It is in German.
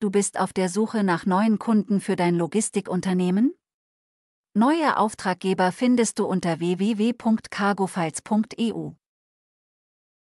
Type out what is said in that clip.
du bist auf der Suche nach neuen Kunden für dein Logistikunternehmen? Neue Auftraggeber findest du unter www.cargofiles.eu.